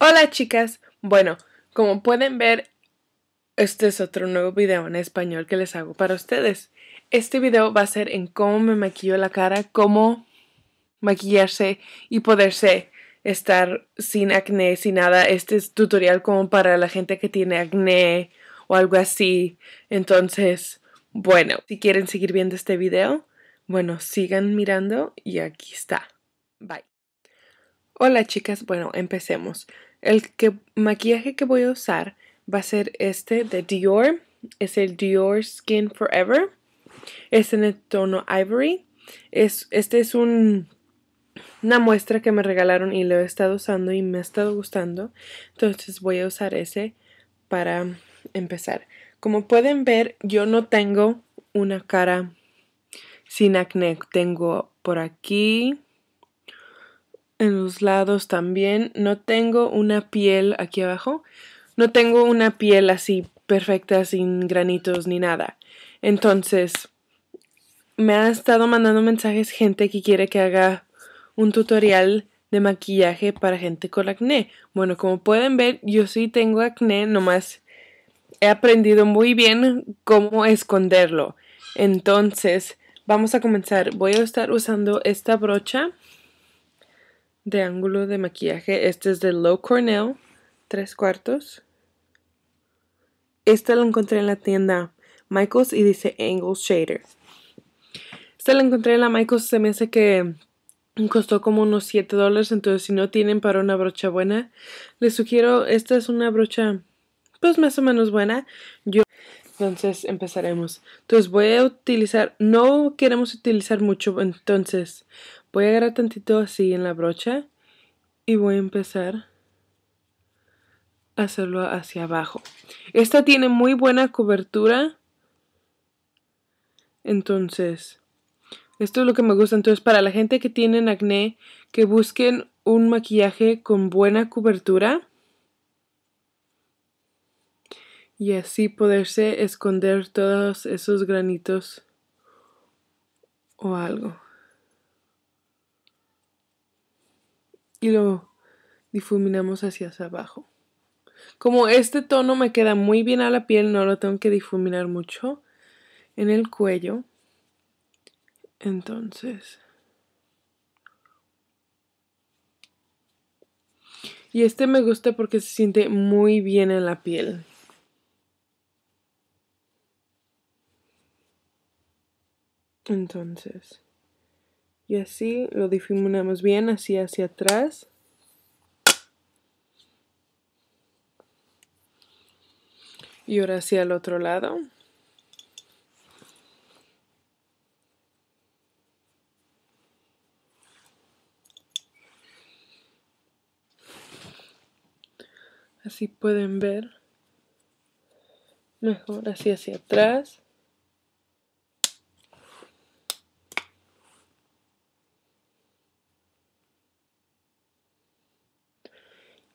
Hola chicas, bueno, como pueden ver, este es otro nuevo video en español que les hago para ustedes. Este video va a ser en cómo me maquillo la cara, cómo maquillarse y poderse estar sin acné, sin nada. Este es tutorial como para la gente que tiene acné o algo así. Entonces, bueno, si quieren seguir viendo este video, bueno, sigan mirando y aquí está. Bye. Hola chicas, bueno, empecemos. El maquillaje que voy a usar va a ser este de Dior. Es el Dior Skin Forever. Es en el tono Ivory. Es, este es una muestra que me regalaron y lo he estado usando y me ha estado gustando. Entonces voy a usar ese para empezar. Como pueden ver, yo no tengo una cara sin acné. Tengo por aquí, en los lados también. No tengo una piel aquí abajo. No tengo una piel así perfecta, sin granitos ni nada. Entonces, me ha estado mandando mensajes gente que quiere que haga un tutorial de maquillaje para gente con acné. Bueno, como pueden ver, yo sí tengo acné, nomás he aprendido muy bien cómo esconderlo. Entonces, vamos a comenzar. Voy a estar usando esta brocha de ángulo de maquillaje. Este es de Low Cornell, tres cuartos. Esta la encontré en la tienda Michaels y dice Angle Shader. Esta la encontré en la Michaels, se me hace que costó como unos 7 dólares, entonces si no tienen para una brocha buena, les sugiero, esta es una brocha pues más o menos buena. Yo entonces empezaremos. Entonces voy a utilizar, no queremos utilizar mucho, entonces Voy a agarrar tantito así en la brocha y voy a empezar a hacerlo hacia abajo. Esta tiene muy buena cobertura. Entonces, esto es lo que me gusta. Entonces, para la gente que tiene acné, que busquen un maquillaje con buena cobertura. Y así poderse esconder todos esos granitos o algo. y lo difuminamos hacia abajo. Como este tono me queda muy bien a la piel, no lo tengo que difuminar mucho en el cuello. Entonces... Y este me gusta porque se siente muy bien en la piel. Entonces... Y así lo difuminamos bien, así hacia atrás. Y ahora hacia el otro lado. Así pueden ver mejor así hacia atrás.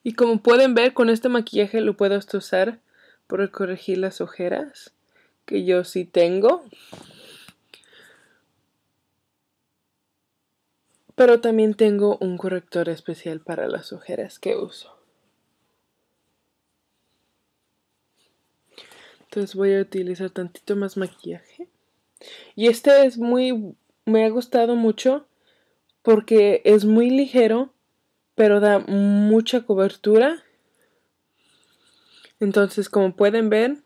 Y como pueden ver, con este maquillaje lo puedo usar para corregir las ojeras que yo sí tengo. Pero también tengo un corrector especial para las ojeras que uso. Entonces voy a utilizar tantito más maquillaje. Y este es muy... me ha gustado mucho porque es muy ligero pero da mucha cobertura. Entonces, como pueden ver,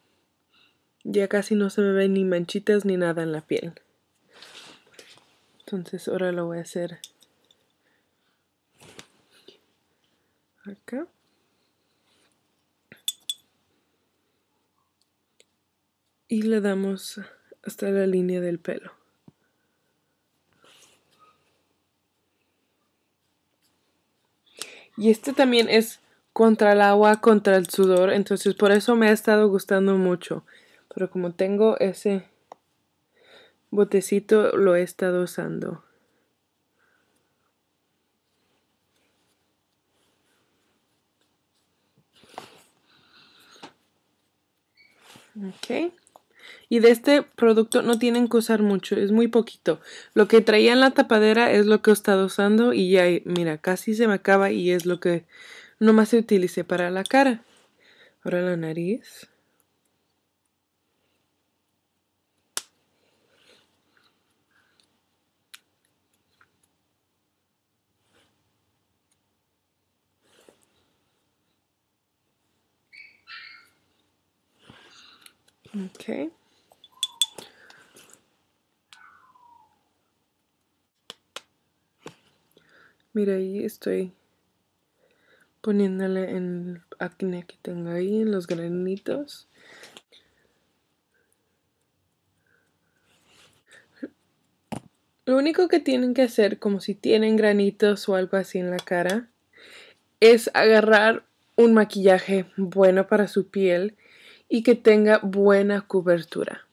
ya casi no se me ven ni manchitas ni nada en la piel. Entonces, ahora lo voy a hacer acá. Y le damos hasta la línea del pelo. Y este también es contra el agua, contra el sudor, entonces por eso me ha estado gustando mucho. Pero como tengo ese botecito, lo he estado usando. Y de este producto no tienen que usar mucho, es muy poquito. Lo que traía en la tapadera es lo que he estado usando y ya, mira, casi se me acaba y es lo que nomás se utilice para la cara. Ahora la nariz. Okay. Mira, ahí estoy poniéndole en el acné que tengo ahí, en los granitos. Lo único que tienen que hacer, como si tienen granitos o algo así en la cara, es agarrar un maquillaje bueno para su piel y que tenga buena cobertura.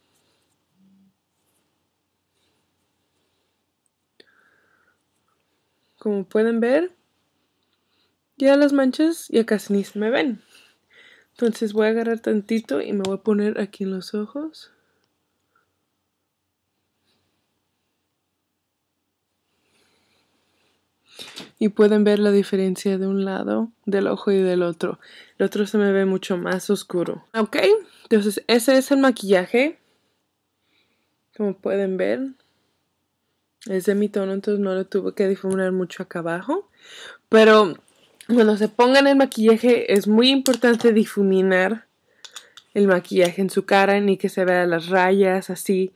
Como pueden ver, ya las manchas ya casi ni se me ven. Entonces voy a agarrar tantito y me voy a poner aquí en los ojos. y pueden ver la diferencia de un lado del ojo y del otro. El otro se me ve mucho más oscuro. Ok, entonces ese es el maquillaje. Como pueden ver, es de mi tono, entonces no lo tuve que difuminar mucho acá abajo. Pero cuando se pongan el maquillaje es muy importante difuminar el maquillaje en su cara, ni que se vean las rayas así.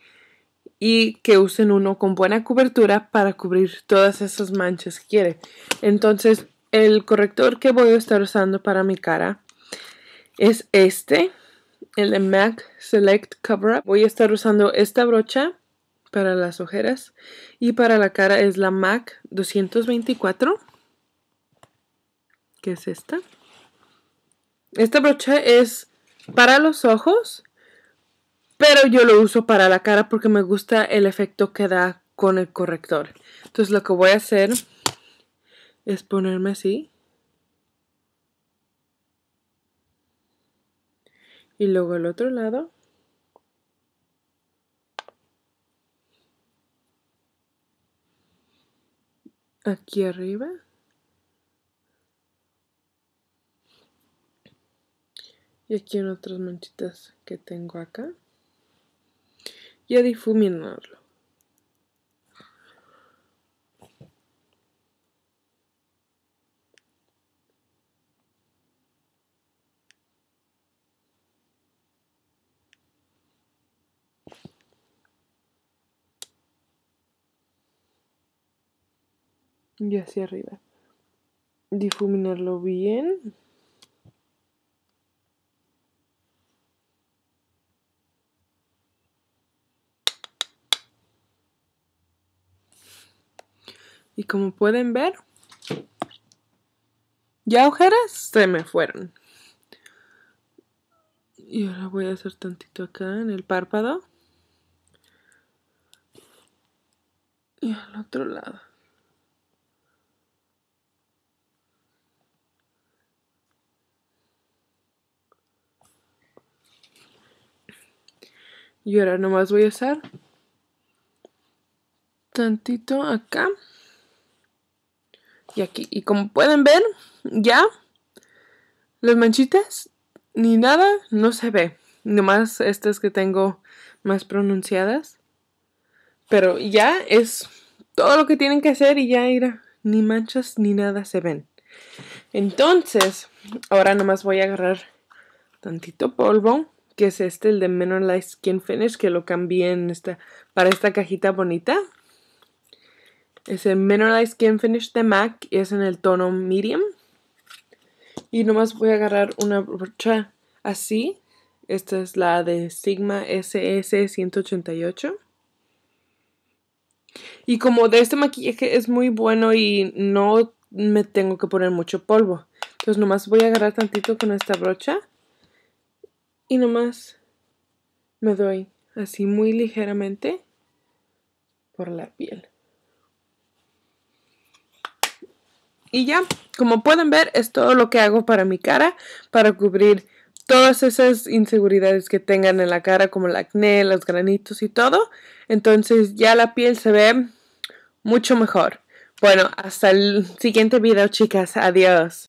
Y que usen uno con buena cobertura para cubrir todas esas manchas que quieren. Entonces, el corrector que voy a estar usando para mi cara es este, el de MAC Select Cover Up. Voy a estar usando esta brocha para las ojeras y para la cara es la MAC 224 que es esta esta brocha es para los ojos pero yo lo uso para la cara porque me gusta el efecto que da con el corrector entonces lo que voy a hacer es ponerme así y luego el otro lado aquí arriba. Y aquí en otras manchitas que tengo acá. Y a difuminarlo. y hacia arriba. Difuminarlo bien. Y como pueden ver, ya ojeras se me fueron. Y ahora voy a hacer tantito acá en el párpado. Y al otro lado. Y ahora nomás voy a usar tantito acá y aquí. Y como pueden ver, ya las manchitas ni nada no se ve. Nomás estas que tengo más pronunciadas. Pero ya es todo lo que tienen que hacer y ya Ni manchas ni nada se ven. Entonces, ahora nomás voy a agarrar tantito polvo que es este, el de Mineralized Skin Finish, que lo cambié esta, para esta cajita bonita. Es el Mineralized Skin Finish de MAC y es en el tono medium. Y nomás voy a agarrar una brocha así. Esta es la de Sigma SS188. Y como de este maquillaje es muy bueno y no me tengo que poner mucho polvo. Entonces nomás voy a agarrar tantito con esta brocha y nomás me doy así muy ligeramente por la piel. Y ya, como pueden ver, es todo lo que hago para mi cara, para cubrir todas esas inseguridades que tengan en la cara, como el acné, los granitos y todo. Entonces ya la piel se ve mucho mejor. Bueno, hasta el siguiente video, chicas. Adiós.